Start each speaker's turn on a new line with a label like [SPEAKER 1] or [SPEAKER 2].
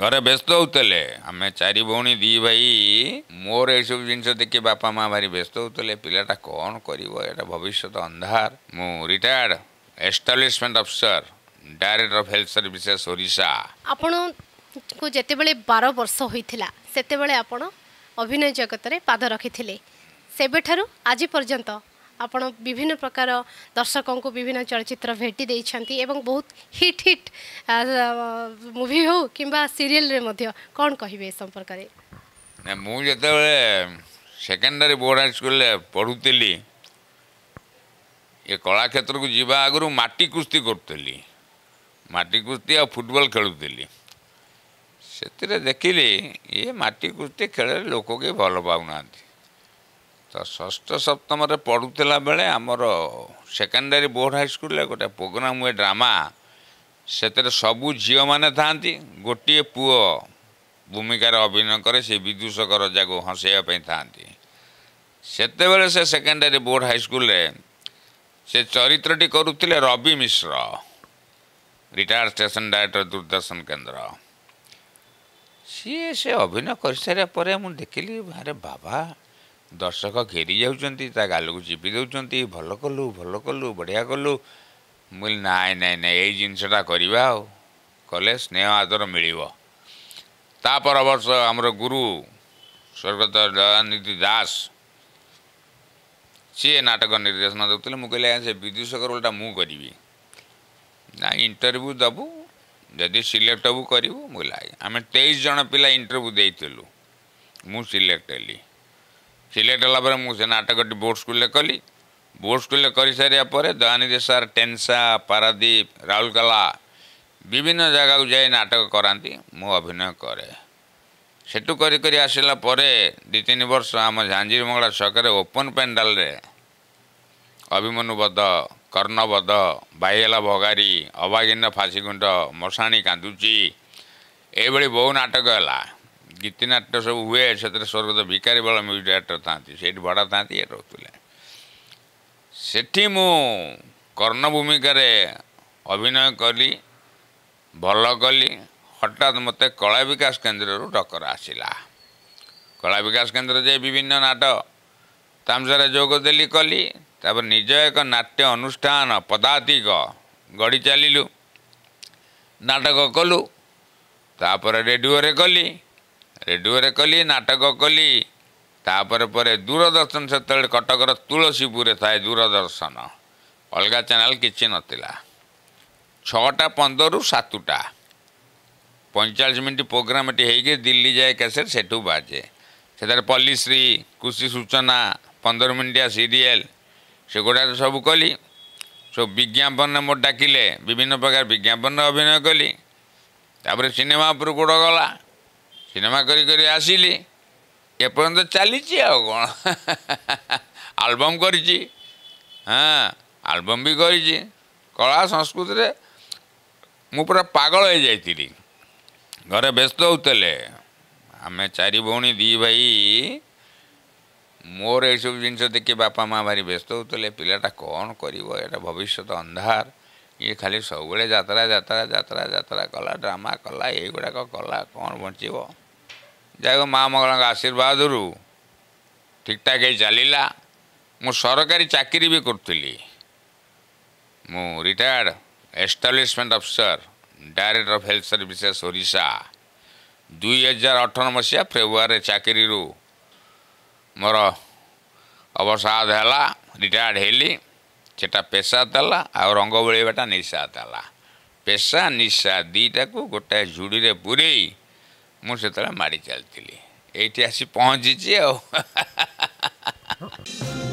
[SPEAKER 1] ଘରେ ବ୍ୟସ୍ତ ହଉଥିଲେ ଆମେ ଚାରି ଭଉଣୀ ଦି ଭାଇ ମୋର ଏସବୁ ଜିନିଷ ଦେଖି ବାପା ମା ଭାରି ବ୍ୟସ୍ତ ହଉଥିଲେ ପିଲାଟା କଣ କରିବ ଏଇଟା ଭବିଷ୍ୟତ ଅନ୍ଧାର ମୁଁ retired establishment officer director of health services Odisha ଆପଣଙ୍କୁ ଯେତେବେଳେ ବାର ବର୍ଷ ହୋଇଥିଲା ସେତେବେଳେ ଆପଣ ଅଭିନୟ ଜଗତରେ ପାଦ ରଖିଥିଲେ ସେବେଠାରୁ ଆଜି ପର୍ଯ୍ୟନ୍ତ ଆପଣ ବିଭିନ୍ନ ପ୍ରକାର ଦର୍ଶକଙ୍କୁ ବିଭିନ୍ନ ଚଳଚ୍ଚିତ୍ର ଭେଟି ଦେଇଛନ୍ତି ଏବଂ ବହୁତ ହିଟ୍ ହିଟ୍ ମୁଭି ହେଉ କିମ୍ବା ସିରିଏଲ୍ରେ ମଧ୍ୟ କ'ଣ କହିବେ ଏ ସମ୍ପର୍କରେ ନା ମୁଁ ଯେତେବେଳେ ସେକେଣ୍ଡାରୀ ବୋର୍ଡ଼ ହାଇ ସ୍କୁଲରେ ପଢ଼ୁଥିଲି ଏ କଳାକ୍ଷେତ୍ରକୁ ଯିବା ଆଗରୁ ମାଟି କୁସ୍ତି କରୁଥିଲି ମାଟି କୁସ୍ତି ଆଉ ଫୁଟବଲ୍ ଖେଳୁଥିଲି ସେଥିରେ ଦେଖିଲି ଏ ମାଟି କୁସ୍ତି ଖେଳରେ ଲୋକ କେହି ଭଲ ପାଉନାହାନ୍ତି ତ ଷଷ୍ଠ ସପ୍ତମରେ ପଢ଼ୁଥିଲା ବେଳେ ଆମର ସେକେଣ୍ଡାରୀ ବୋର୍ଡ଼ ହାଇସ୍କୁଲରେ ଗୋଟେ ପ୍ରୋଗ୍ରାମ୍ ହୁଏ ଡ୍ରାମା ସେଥିରେ ସବୁ ଝିଅମାନେ ଥାଆନ୍ତି ଗୋଟିଏ ପୁଅ ଭୂମିକାରେ ଅଭିନୟ କରେ ସେ ବିଦୂଷକ ରଜାକୁ ହସେଇବା ପାଇଁ ଥାଆନ୍ତି ସେତେବେଳେ ସେ ସେକେଣ୍ଡାରୀ ବୋର୍ଡ଼ ହାଇସ୍କୁଲରେ ସେ ଚରିତ୍ରଟି କରୁଥିଲେ Rabi Mishra retired station director Doordarshan Kendra ସିଏ ସେ ଅଭିନୟ କରିସାରିବା ପରେ ମୁଁ ଦେଖିଲି ଆରେ ବାବା ଦର୍ଶକ ଘେରି ଯାଉଛନ୍ତି ତା ଗାଲକୁ ଚିପି ଦେଉଛନ୍ତି ଭଲ କଲୁ ଭଲ କଲୁ ବଢ଼ିଆ କଲୁ ମୁଁ କହିଲି ନାଇଁ ନାଇଁ ନାଇଁ ଏଇ ଜିନିଷଟା କରିବା ଆଉ କଲେ ସ୍ନେହ ଆଦର ମିଳିବ ତା ପରବର୍ଷ ଆମର ଗୁରୁ ସ୍ୱର୍ଗତ ଦୟାନିଧି ଦାସ ସିଏ ନାଟକ ନିର୍ଦ୍ଦେଶନା ଦେଉଥିଲେ ମୁଁ କହିଲି ଆଜ୍ଞା ସେ ବିଦ୍ୟୁତ ସକରଟା ମୁଁ କରିବି ନାଇଁ ଇଣ୍ଟରଭ୍ୟୁ ଦେବୁ ଯଦି ସିଲେକ୍ଟ ହେବୁ କରିବୁ ମୁଁ କହିଲି ଆଜ୍ଞା ଆମେ ତେଇଶ ଜଣ ପିଲା ଇଣ୍ଟରଭ୍ୟୁ ଦେଇଥିଲୁ ମୁଁ ସିଲେକ୍ଟ ହେଲି ସିଲେକ୍ଟ ହେଲା ପରେ ମୁଁ ସେ ନାଟକଟି ବୋର୍ଡ଼ ସ୍କୁଲରେ କଲି ବୋର୍ଡ଼ ସ୍କୁଲରେ କରିସାରିବା ପରେ ଦୟାନିଧି ସାର୍ ଟେନ୍ସା ପାରାଦୀପ ରାଉରକେଲା ବିଭିନ୍ନ ଜାଗାକୁ ଯାଇ ନାଟକ କରାନ୍ତି ମୁଁ ଅଭିନୟ କରେ ସେଠୁ କରି କରି ଆସିଲା ପରେ ଦୁଇ ତିନି ବର୍ଷ ଆମ ଝାଞ୍ଜିର ମଙ୍ଗଳା ଛକରେ ଓପନ୍ ପେଣ୍ଡାଲରେ ଅଭିମନୁବଦ୍ଧ କର୍ଣ୍ଣବଦ୍ଧ ବାହିଲା ଭଗାରୀ ଅବାଗିନ ଫାଶୀଗୁଣ୍ଡ ମଶାଣୀ କାନ୍ଦୁଛି ଏଇଭଳି ବହୁ ନାଟକ ହେଲା ଗୀତିନାଟ୍ୟ ସବୁ ହୁଏ ସେଥିରେ ସ୍ୱର୍ଗତ ଭିକାରୀ ବଳ ଡାଇରେକ୍ଟର ଥାନ୍ତି ସେଇଠି ଭଡ଼ା ଥାନ୍ତି ଇଏ ରହୁଥିଲେ ସେଠି ମୁଁ କର୍ଣ୍ଣ ଭୂମିକାରେ ଅଭିନୟ କଲି ଭଲ କଲି ହଠାତ୍ ମୋତେ କଳା ବିକାଶ କେନ୍ଦ୍ରରୁ ଡକର ଆସିଲା କଳା ବିକାଶ କେନ୍ଦ୍ର ଯାଇ ବିଭିନ୍ନ ନାଟ ତାମସାରେ ଯୋଗ ଦେଲି କଲି ତାପରେ ନିଜ ଏକ ନାଟ୍ୟ ଅନୁଷ୍ଠାନ ପଦାତିକ ଗଢ଼ି ଚାଲିଲୁ ନାଟକ କଲୁ ତାପରେ ରେଡ଼ିଓରେ କଲି ରେଡ଼ିଓରେ କଲି ନାଟକ କଲି ତାପରେ ପରେ ଦୂରଦର୍ଶନ ସେତେବେଳେ କଟକର ତୁଳସୀପୁରରେ ଥାଏ ଦୂରଦର୍ଶନ ଅଲଗା ଚ୍ୟାନେଲ କିଛି ନଥିଲା ଛଅଟା ପନ୍ଦରରୁ ସାତଟା ପଇଁଚାଳିଶ ମିନିଟ୍ ପ୍ରୋଗ୍ରାମ୍ ଏଠି ହେଇକି ଦିଲ୍ଲୀ ଯାଏ କ୍ୟାସେଟ୍ ସେଠୁ ବାଜେ ସେଠାରେ ପଲ୍ଲିଶ୍ରୀ କୃଷି ସୂଚନା ପନ୍ଦର ମିନିଟିଆ ସିରିଏଲ୍ ସେଗୁଡ଼ାକ ସବୁ କଲି ସବୁ ବିଜ୍ଞାପନରେ ମୋର ଡାକିଲେ ବିଭିନ୍ନ ପ୍ରକାର ବିଜ୍ଞାପନରେ ଅଭିନୟ କଲି ତାପରେ ସିନେମା ଉପରକୁ ଗୋଡ଼ ଗଲା ସିନେମା କରି କରି ଆସିଲି ଏପର୍ଯ୍ୟନ୍ତ ଚାଲିଛି ଆଉ କ'ଣ ଆଲବମ୍ କରିଛି ହଁ ଆଲବମ୍ ବି କରିଛି କଳା ସଂସ୍କୃତିରେ ମୁଁ ପୁରା ପାଗଳ ହେଇଯାଇଥିଲି ଘରେ ବ୍ୟସ୍ତ ହେଉଥିଲେ ଆମେ ଚାରି ଭଉଣୀ ଦୁଇ ଭାଇ ମୋର ଏସବୁ ଜିନିଷ ଦେଖି ବାପା ମା' ଭାରି ବ୍ୟସ୍ତ ହେଉଥିଲେ ପିଲାଟା କ'ଣ କରିବ ଏଇଟା ଭବିଷ୍ୟତ ଅନ୍ଧାର ଇଏ ଖାଲି ସବୁବେଳେ ଯାତ୍ରା ଯାତ୍ରା ଯାତ୍ରା ଯାତ୍ରା କଲା ଡ୍ରାମା କଲା ଏଇଗୁଡ଼ାକ କଲା କ'ଣ ବଞ୍ଚିବ ଯାହାକୁ ମା ମଙ୍ଗଳାଙ୍କ ଆଶୀର୍ବାଦରୁ ଠିକ୍ଠାକ୍ ହେଇ ଚାଲିଲା ମୁଁ ସରକାରୀ ଚାକିରି ବି କରୁଥିଲି ମୁଁ retired establishment officer director of health services Odisha ଦୁଇହଜାର ଅଠର ମସିହା ଫେବୃଆରୀରେ ଚାକିରିରୁ ମୋର ଅବସାଦ ହେଲା ରିଟାୟାର୍ଡ଼ ହେଲି ସେଇଟା ପେଶା ଦେଲା ଆଉ ରଙ୍ଗ ବୋଳେଇବାଟା ନିଶା ଦେଲା ପେସା ନିଶା ଦୁଇଟାକୁ ଗୋଟାଏ ଝୁଡ଼ିରେ ପୁରେଇ मुझे मारी चल ये आसी पहुँची आ